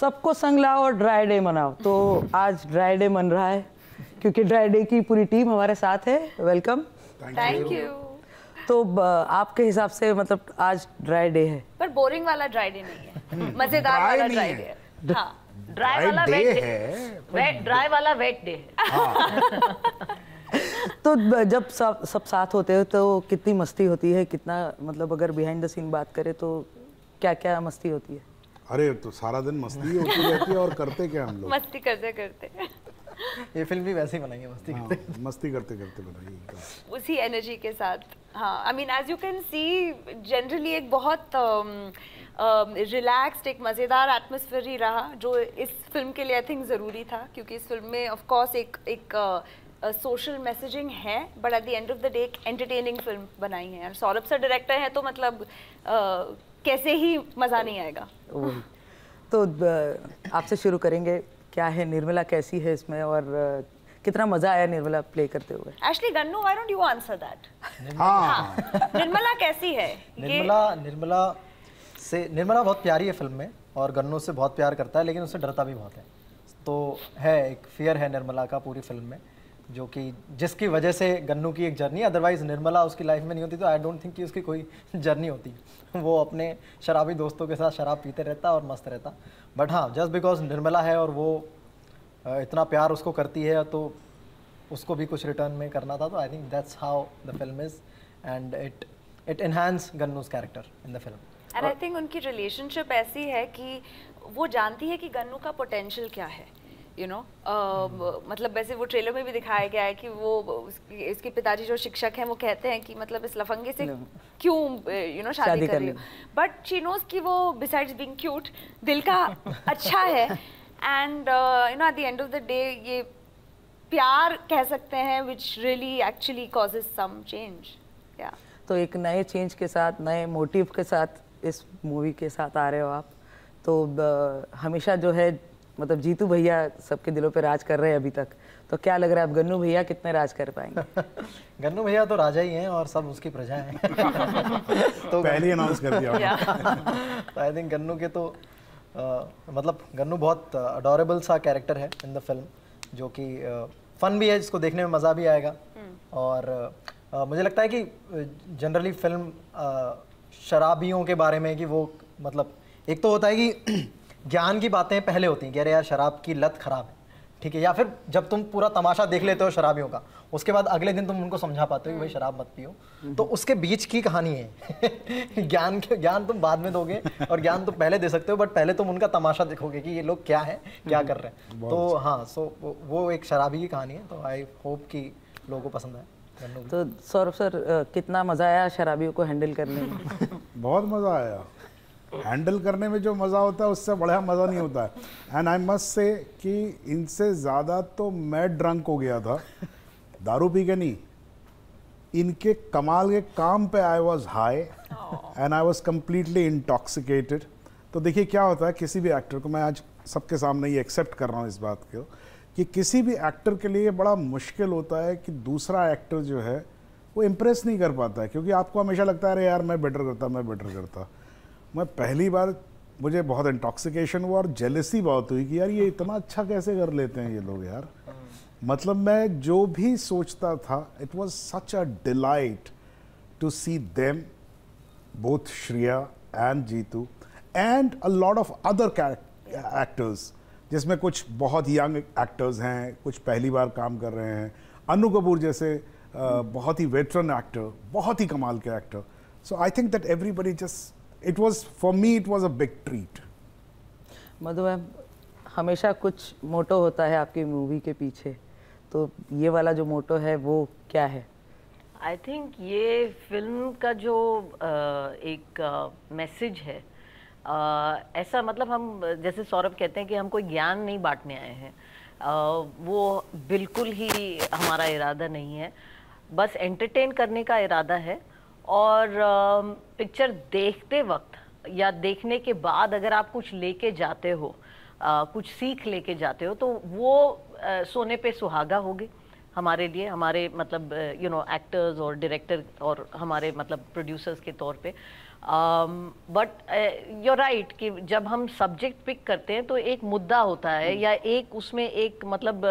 सबको संग लाओ और ड्राई डे मनाओ तो आज ड्राई डे मन रहा है क्योंकि ड्राई डे की पूरी टीम हमारे साथ है वेलकम थैंक यू तो आपके हिसाब से मतलब आज ड्राई डे है पर बोरिंग वाला ड्राई डे नहीं है hmm. मजेदार वाला ड्राई हाँ, डे है हाँ ड्राई वाला वेट डे ड्राई वाला वेट डे तो जब सब सब साथ होते हो तो कितनी मस्ती होती है कितना मतलब अगर बिहाइंड द सीन बात करें तो क्या क्या मस्ती होती है अरे तो सारा दिन मस्ती होती रहती है और करते क्या हम लोग मस्ती करते करते ये फिल्म भी वैसे ही बनाई है मस्ती हाँ, करते हाँ, मस्ती करते करते बनाई है उसी एनर्जी के साथ हाँ I mean as you can see generally एक बहुत रिलैक्स्ड um, um, एक मज़ेदार एटमोसफियर ही रहा जो इस फिल्म के लिए आई थिंक ज़रूरी था क्योंकि इस फिल्म में ऑफ कोर्स एक एक सोशल uh, मैसेजिंग uh, है but at the end of the day एक एंटरटेनिंग फिल्म बनाई है सौरभ सर डायरेक्टर हैं तो मतलब uh, कैसे ही मज़ा नहीं आएगा तो आपसे शुरू करेंगे क्या है निर्मला कैसी है इसमें और कितना मजा आया निर्मला प्ले करते हुए actually Gannu why don't you answer that हां निर्मला कैसी है निर्मला निर्मला से निर्मला बहुत प्यारी है फिल्म में और गन्नू से बहुत प्यार करता है लेकिन उससे डरता भी बहुत है तो है एक फियर है निर्मला का पूरी फिल्म में जो कि जिसकी वजह से गन्नू की एक जर्नी अदरवाइज निर्मला उसकी लाइफ में नहीं होती तो आई डोंट थिंक कि उसकी कोई जर्नी होती वो अपने शराबी दोस्तों के साथ शराब पीते रहता और मस्त रहता बट हाँ जस्ट बिकॉज निर्मला है और वो इतना प्यार उसको करती है तो उसको भी कुछ रिटर्न में करना था तो I think that's how the film is and it it enhance Gannu's character in the film and I think उनकी रिलेशनशिप ऐसी है कि वो जानती है कि गन्नू का पोटेंशियल क्या है यू नो मतलब वैसे वो ट्रेलर में भी दिखाया गया है कि वो इसके पिताजी जो शिक्षक हैं वो कहते हैं कि मतलब इस लफंगे से क्यों यू नो शादी, कर रही हो बट शी नोज कि वो बिसाइड्स बीइंग क्यूट दिल का अच्छा है and you know at the end of the day ये प्यार कह सकते हैं which really actually causes some change या तो एक नए चेंज के साथ नए मोटिव के साथ इस मूवी के साथ आ रहे हो आप तो हमेशा जो है मतलब जीतू भैया सबके दिलों पे राज कर रहे हैं अभी तक तो क्या लग रहा है अब गन्नू भैया कितने राज कर पाएंगे गन्नू भैया तो राजा ही हैं और सब उसकी प्रजा हैं तो पहले अनाउंस कर दिया तो आई थिंक गन्नू के तो आ, मतलब गन्नू बहुत अडोरेबल सा कैरेक्टर है इन द फिल्म जो कि फ़न भी है जिसको देखने में मज़ा भी आएगा हम्म। और आ, मुझे लगता है कि जनरली फिल्म शराबियों के बारे में कि वो मतलब एक तो होता है कि ज्ञान की बातें पहले होती हैं कह रहे यार शराब की लत खराब है ठीक है या फिर जब तुम पूरा तमाशा देख लेते हो शराबियों का उसके बाद अगले दिन तुम उनको समझा पाते हो कि भाई शराब मत पियो हम्म। तो उसके बीच की कहानी है ज्ञान के ज्ञान तुम बाद में दोगे और ज्ञान तुम तो पहले दे सकते हो बट पहले तुम उनका तमाशा देखोगे कि ये लोग क्या है क्या हम्म। कर रहे हैं तो हाँ सो वो एक शराबी की कहानी है तो आई होप कि लोगों को पसंद आए तो सौरभ सर कितना मज़ा आया शराबियों को हैंडल करने में बहुत मज़ा आया हैंडल करने में जो मज़ा होता है उससे बढ़िया मज़ा नहीं होता है एंड आई मस्ट से कि इनसे ज़्यादा तो मैं ड्रंक हो गया था दारू पी के नहीं इनके कमाल के काम पे I was high and I was completely intoxicated तो देखिए क्या होता है किसी भी एक्टर को मैं आज सबके सामने ये एक्सेप्ट कर रहा हूँ इस बात को कि किसी भी एक्टर के लिए बड़ा मुश्किल होता है कि दूसरा एक्टर जो है वो इम्प्रेस नहीं कर पाता है क्योंकि आपको हमेशा लगता है अरे यार मैं बेटर करता मैं बेटर करता मैं पहली बार मुझे बहुत इंटॉक्सिकेशन हुआ और जेलसी बहुत हुई कि यार ये इतना अच्छा कैसे कर लेते हैं ये लोग यार मतलब मैं जो भी सोचता था it was such a delight to see them both Shreya and Jitu and a lot of other actors जिसमें कुछ बहुत यंग एक्टर्स हैं कुछ पहली बार काम कर रहे हैं अनु कपूर जैसे बहुत ही वेटरन एक्टर बहुत ही कमाल के actor so I think that everybody just it was for me it was a big treat Madhu ma'am हमेशा कुछ मोटो होता है आपकी मूवी के पीछे तो ये वाला जो मोटो है वो क्या है आई थिंक ये फिल्म का जो एक मैसेज है ऐसा मतलब हम जैसे सौरभ कहते हैं कि हम कोई ज्ञान नहीं बांटने आए हैं वो बिल्कुल ही हमारा इरादा नहीं है बस एंटरटेन करने का इरादा है और पिक्चर देखते वक्त या देखने के बाद अगर आप कुछ लेके जाते हो आ, कुछ सीख लेके जाते हो तो वो आ, सोने पे सुहागा होगी हमारे लिए हमारे मतलब यू नो एक्टर्स और डायरेक्टर और हमारे मतलब प्रोड्यूसर्स के तौर पे बट यू राइट कि जब हम सब्जेक्ट पिक करते हैं तो एक मुद्दा होता है हम्म। या एक उसमें एक मतलब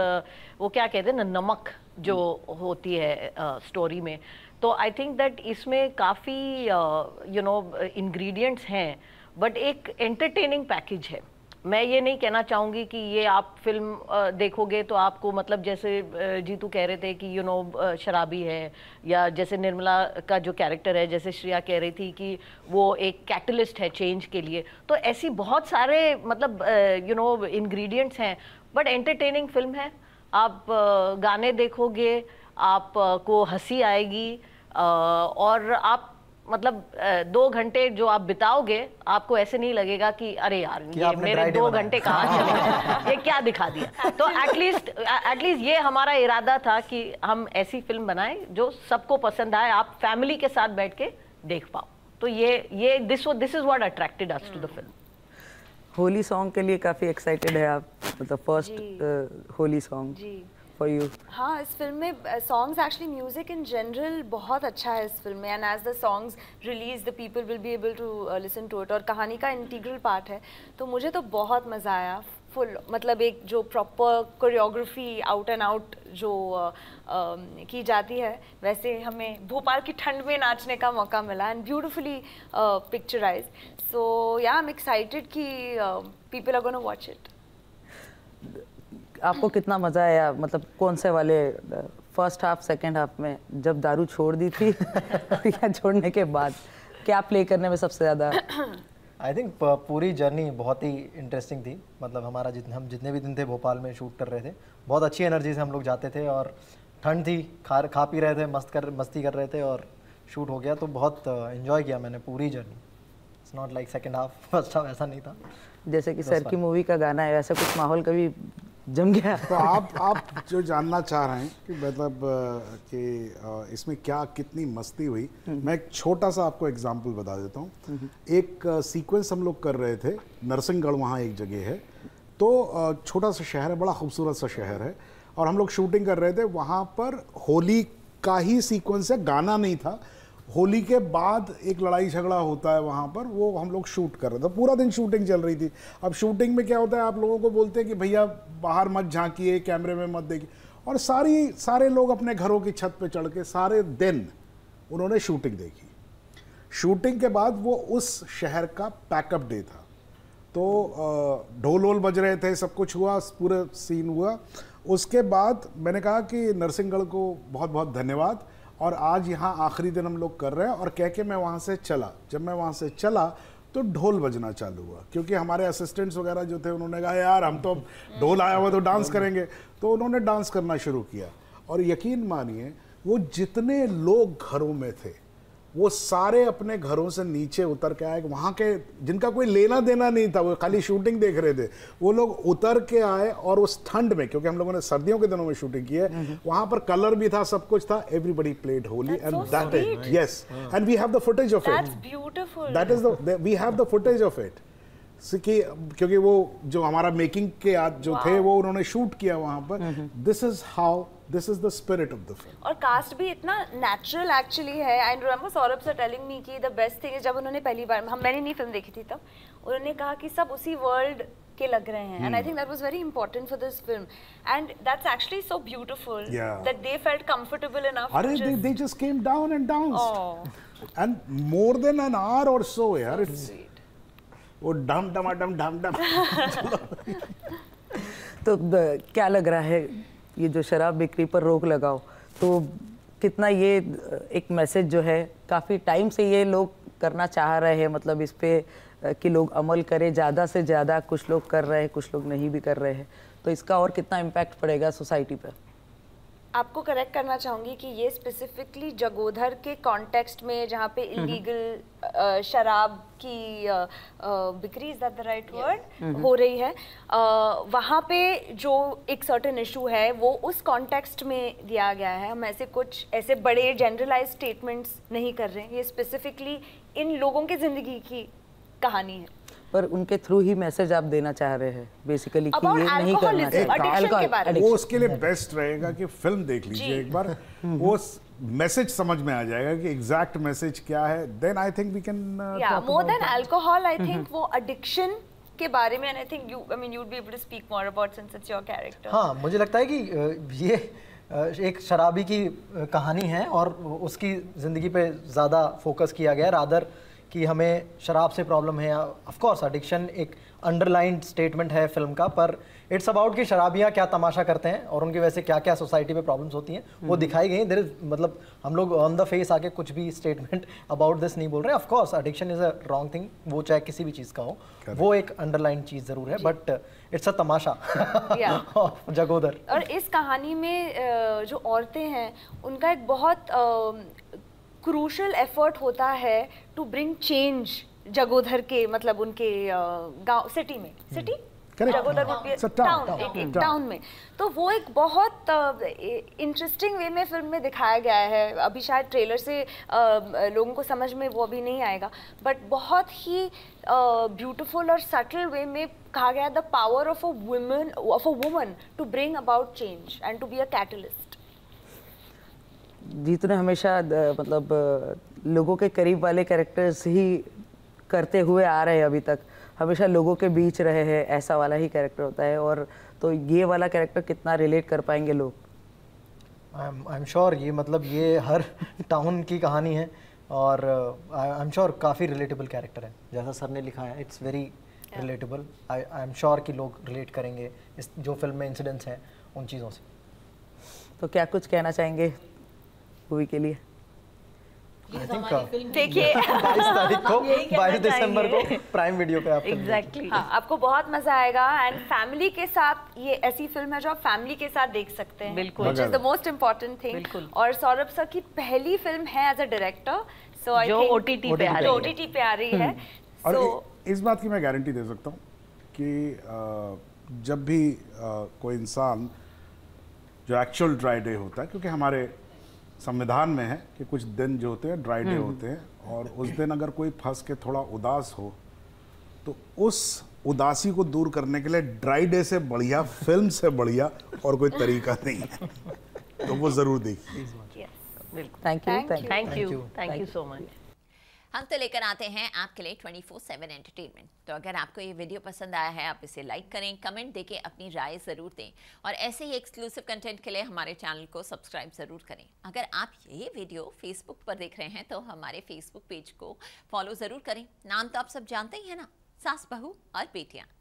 वो क्या कहते हैं ना नमक जो हम्म। होती है स्टोरी uh, में तो आई थिंक दैट इसमें काफ़ी यू नो इंग्रेडिएंट्स हैं बट एक एंटरटेनिंग पैकेज है मैं ये नहीं कहना चाहूँगी कि ये आप फिल्म देखोगे तो आपको मतलब जैसे जीतू कह रहे थे कि यू नो शराबी है या जैसे निर्मला का जो कैरेक्टर है जैसे श्रेया कह रही थी कि वो एक कैटलिस्ट है चेंज के लिए तो ऐसी बहुत सारे मतलब यू नो इंग्रेडिएंट्स हैं बट एंटरटेनिंग फिल्म है आप गाने देखोगे आप को हंसी आएगी और आप मतलब दो घंटे जो आप बिताओगे आपको ऐसे नहीं लगेगा कि अरे यार कि ये मेरे दो घंटे कहाँ चले ये क्या दिखा दिया तो एटलीस्ट एटलीस्ट ये हमारा इरादा था कि हम ऐसी फिल्म बनाएं जो सबको पसंद आए आप फैमिली के साथ बैठ के देख पाओ तो ये ये this this is what attracted us to the film Holi song के लिए काफी एक्साइटेड है आप मतलब first Holi song for you हाँ इस फिल्म में songs actually music in general बहुत अच्छा है इस फिल्म में and as the songs release the people will be able to listen to it और कहानी का इंटीग्रल पार्ट है तो मुझे तो बहुत मज़ा आया फुल मतलब एक जो proper choreography out and out जो आ, आ, की जाती है वैसे हमें भोपाल की ठंड में नाचने का मौका मिला एंड ब्यूटिफुली पिक्चराइज सो या आई एम एक्साइटेड कि people are gonna watch it आपको कितना मज़ा आया मतलब कौन से वाले फर्स्ट हाफ सेकेंड हाफ में जब दारू छोड़ दी थी या छोड़ने के बाद क्या प्ले करने में सबसे ज़्यादा आई थिंक पूरी जर्नी बहुत ही इंटरेस्टिंग थी मतलब हमारा जितने हम जितने भी दिन थे भोपाल में शूट कर रहे थे बहुत अच्छी एनर्जी से हम लोग जाते थे और ठंड थी खा खा पी रहे थे मस्त कर मस्ती कर रहे थे और शूट हो गया तो बहुत इन्जॉय किया मैंने पूरी journey it's not like second half first half ऐसा नहीं था जैसे कि सर की मूवी का गाना है वैसा कुछ माहौल कभी जम गया तो आप आप जो जानना चाह रहे हैं कि मतलब कि इसमें क्या कितनी मस्ती हुई हम्म। मैं एक छोटा सा आपको एग्जांपल बता देता हूँ हम्म। एक सीक्वेंस हम लोग कर रहे थे नरसिंहगढ़ वहाँ एक जगह है तो छोटा सा शहर है बड़ा खूबसूरत सा शहर है और हम लोग शूटिंग कर रहे थे वहाँ पर होली का ही सीक्वेंस है गाना नहीं था होली के बाद एक लड़ाई झगड़ा होता है वहाँ पर वो हम लोग शूट कर रहे थे पूरा दिन शूटिंग चल रही थी अब शूटिंग में क्या होता है आप लोगों को बोलते हैं कि भैया बाहर मत झांकिए कैमरे में मत देखिए और सारी सारे लोग अपने घरों की छत पे चढ़ के सारे दिन उन्होंने शूटिंग देखी शूटिंग के बाद वो उस शहर का पैकअप डे था तो ढोल वोल बज रहे थे सब कुछ हुआ पूरा सीन हुआ उसके बाद मैंने कहा कि नरसिंहगढ़ को बहुत बहुत धन्यवाद और आज यहाँ आखिरी दिन हम लोग कर रहे हैं और कह के मैं वहाँ से चला जब मैं वहाँ से चला तो ढोल बजना चालू हुआ क्योंकि हमारे असिस्टेंट्स वगैरह जो थे उन्होंने कहा यार हम तो ढोल आया हुआ तो डांस करेंगे तो उन्होंने डांस करना शुरू किया और यकीन मानिए वो जितने लोग घरों में थे वो सारे अपने घरों से नीचे उतर के आए वहाँ के जिनका कोई लेना देना नहीं था वो खाली शूटिंग देख रहे थे वो लोग उतर के आए और उस ठंड में क्योंकि हम लोगों ने सर्दियों के दिनों में शूटिंग की है वहाँ पर कलर भी था सब कुछ था everybody played Holi and that is yes and we have the footage of it that is we have the footage of it कि क्योंकि वो जो हमारा मेकिंग के आज जो थे वो उन्होंने शूट किया वहां पर this is how this is the spirit of the film और कास्ट भी इतना नेचुरल एक्चुअली है and remember Saurabh sir telling me कि द बेस्ट थिंग जब उन्होंने पहली बार हम मैंने नहीं फिल्म देखी थी तब उन्होंने कहा कि सब उसी वर्ल्ड के लग रहे हैं and I think that was very important for this film and that's actually so beautiful that they felt comfortable enough अरे they they just came down and down and more than an hour और so यार it's वो डम डम डम डम तो क्या लग रहा है ये जो शराब बिक्री पर रोक लगाओ तो कितना ये एक मैसेज जो है काफ़ी टाइम से ये लोग करना चाह रहे हैं मतलब इस पर कि लोग अमल करें ज़्यादा से ज़्यादा कुछ लोग कर रहे हैं कुछ लोग नहीं भी कर रहे हैं तो इसका और कितना इम्पैक्ट पड़ेगा सोसाइटी पर आपको करेक्ट करना चाहूँगी कि ये स्पेसिफिकली जगोधर के कॉन्टेक्स्ट में जहाँ पे इलीगल शराब की बिक्री इज द राइट वर्ड हो रही है वहाँ पे जो एक सर्टेन इशू है वो उस कॉन्टेक्स्ट में दिया गया है हम ऐसे कुछ ऐसे बड़े जनरलाइज स्टेटमेंट्स नहीं कर रहे हैं ये स्पेसिफिकली इन लोगों की ज़िंदगी की कहानी है पर उनके थ्रू ही मैसेज आप देना चाह रहे हैं बेसिकली कि ये नहीं करना चाहिए वो उसके लिए बेस्ट रहेगा कि फिल्म देख लीजिए एक बार हम्म। वो मैसेज समझ में आ जाएगा कि एग्जैक्ट मैसेज क्या है then I think we can more than alcohol I think वो एडिक्शन के बारे में I think you I mean you would be able to speak more about since it's your character हां मुझे लगता है कि uh, ये uh, एक शराबी की uh, कहानी है और उसकी ज़िंदगी पे ज़्यादा फोकस किया गया है रादर कि हमें शराब से प्रॉब्लम है कोर्स एडिक्शन एक अंडरलाइन स्टेटमेंट है फिल्म का पर इट्स अबाउट कि शराबियाँ क्या तमाशा करते हैं और उनकी वजह से क्या क्या सोसाइटी में प्रॉब्लम्स होती हैं वो हम्म। दिखाई गई देर इज मतलब हम लोग ऑन द फेस आके कुछ भी स्टेटमेंट अबाउट दिस नहीं बोल रहे of course addiction is a wrong thing वो चाहे किसी भी चीज़ का हो वो एक अंडरलाइन चीज़ ज़रूर है बट इट्स अ तमाशा जगोदर और इस कहानी में जो औरतें हैं उनका एक बहुत क्रूशल एफर्ट होता है टू ब्रिंग चेंज जगोधर के मतलब उनके गांव सिटी में सिटी हम्म। जगोधर टाउन हाँ, हाँ। में तो वो एक बहुत इंटरेस्टिंग वे में फिल्म में दिखाया गया है अभी शायद ट्रेलर से लोगों को समझ में वो अभी नहीं आएगा बट बहुत ही ब्यूटीफुल और सटल वे में कहा गया the power of a women of a woman to bring about change and to be a catalyst Jeetu ने हमेशा मतलब लोगों के करीब वाले कैरेक्टर्स ही करते हुए आ रहे हैं अभी तक हमेशा लोगों के बीच रहे हैं ऐसा वाला ही कैरेक्टर होता है और तो ये वाला कैरेक्टर कितना रिलेट कर पाएंगे लोग आई एम श्योर ये मतलब ये हर टाउन की कहानी है और आई एम श्योर काफ़ी रिलेटेबल कैरेक्टर है जैसा सर ने लिखा है it's very relatable I I am sure कि लोग रिलेट करेंगे इस जो फिल्म में इंसिडेंट्स हैं उन चीज़ों से तो क्या कुछ कहना चाहेंगे मूवी के लिए uh, देखिए तारीख को दिसंबर को प्राइम वीडियो पे exactly. हाँ, आपको बहुत मजा आएगा एंड फैमिली के साथ ये ऐसी फिल्म है जो आप फैमिली के साथ देख सकते हैं बिल्कुल is the most important thing और सौरभ सर की पहली फिल्म है as a director so I OTT पे ओटीटी पे आ रही है हम्म। और इस बात की मैं गारंटी दे सकता हूँ कि uh, जब भी uh, कोई इंसान जो एक्चुअल ड्राई डे होता है क्योंकि हमारे संविधान में है कि कुछ दिन जो होते हैं ड्राई हम्म। डे होते हैं और उस दिन अगर कोई फंस के थोड़ा उदास हो तो उस उदासी को दूर करने के लिए ड्राई डे से बढ़िया फिल्म से बढ़िया और कोई तरीका नहीं है तो वो ज़रूर देखिए thank you thank you thank you so much हम तो लेकर आते हैं आपके लिए 24/7 एंटरटेनमेंट तो अगर आपको ये वीडियो पसंद आया है आप इसे लाइक करें कमेंट देके अपनी राय ज़रूर दें और ऐसे ही एक्सक्लूसिव कंटेंट के लिए हमारे चैनल को सब्सक्राइब ज़रूर करें अगर आप ये वीडियो फेसबुक पर देख रहे हैं तो हमारे फेसबुक पेज को फॉलो ज़रूर करें नाम तो आप सब जानते ही हैं ना सास बहू और बेटियाँ